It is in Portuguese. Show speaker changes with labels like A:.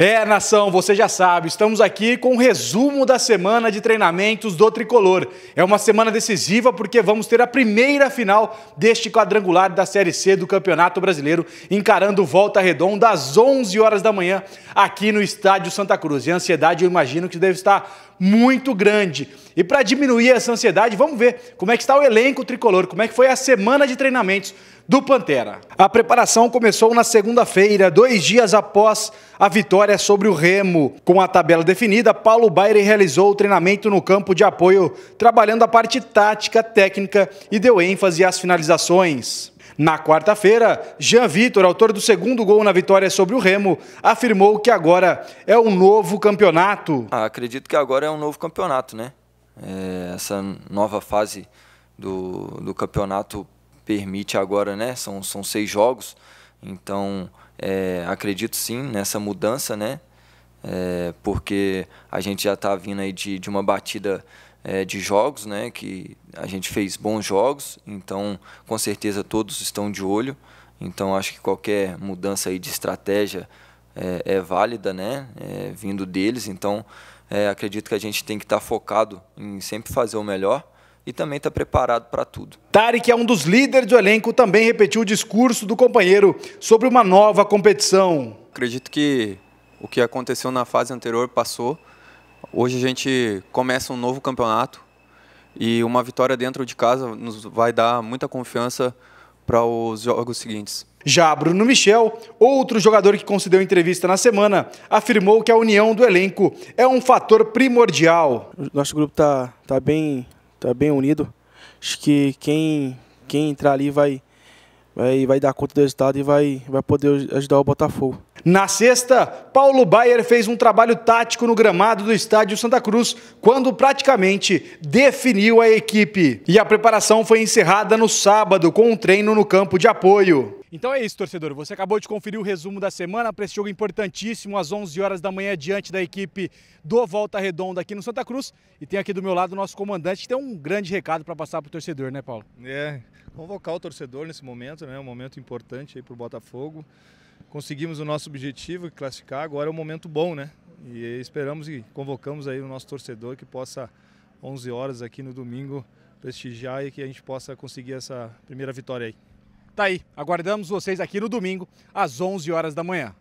A: É, nação, você já sabe, estamos aqui com o um resumo da semana de treinamentos do tricolor. É uma semana decisiva porque vamos ter a primeira final deste quadrangular da Série C do Campeonato Brasileiro, encarando volta redonda às 11 horas da manhã aqui no Estádio Santa Cruz. E a ansiedade, eu imagino que deve estar muito grande. E para diminuir essa ansiedade, vamos ver como é que está o elenco tricolor, como é que foi a semana de treinamentos do Pantera. A preparação começou na segunda-feira, dois dias após a vitória sobre o Remo. Com a tabela definida, Paulo Baire realizou o treinamento no campo de apoio, trabalhando a parte tática, técnica e deu ênfase às finalizações. Na quarta-feira, Jean Vitor, autor do segundo gol na vitória sobre o Remo, afirmou que agora é um novo campeonato.
B: Ah, acredito que agora é um novo campeonato, né? É, essa nova fase do, do campeonato permite agora, né? São, são seis jogos, então é, acredito sim nessa mudança, né? É, porque a gente já está vindo aí de, de uma batida é, de jogos, né? Que a gente fez bons jogos, então com certeza todos estão de olho. Então acho que qualquer mudança aí de estratégia é, é válida, né? É, vindo deles, então é, acredito que a gente tem que estar tá focado em sempre fazer o melhor e também está preparado para tudo.
A: Tarek é um dos líderes do elenco, também repetiu o discurso do companheiro sobre uma nova competição. Acredito que
B: o que aconteceu na fase anterior passou. Hoje a gente começa um novo campeonato e uma vitória dentro de casa nos vai dar muita confiança para os jogos seguintes.
A: Já Bruno Michel, outro jogador que concedeu entrevista na semana, afirmou que a união do elenco é um fator primordial. Nosso grupo está tá bem Tá bem unido. Acho que quem, quem entrar ali vai, vai, vai dar conta do resultado e vai, vai poder ajudar o Botafogo. Na sexta, Paulo Baier fez um trabalho tático no gramado do estádio Santa Cruz, quando praticamente definiu a equipe. E a preparação foi encerrada no sábado com um treino no campo de apoio. Então é isso, torcedor. Você acabou de conferir o resumo da semana para esse jogo importantíssimo às 11 horas da manhã diante da equipe do Volta Redonda aqui no Santa Cruz. E tem aqui do meu lado o nosso comandante que tem um grande recado para passar para o torcedor, né, Paulo?
C: É, convocar o torcedor nesse momento, né? Um momento importante aí para o Botafogo. Conseguimos o nosso objetivo, classificar. Agora é um momento bom, né? E esperamos e convocamos aí o nosso torcedor que possa 11 horas aqui no domingo prestigiar e que a gente possa conseguir essa primeira vitória aí. Tá aí, aguardamos vocês aqui no domingo às 11 horas da manhã.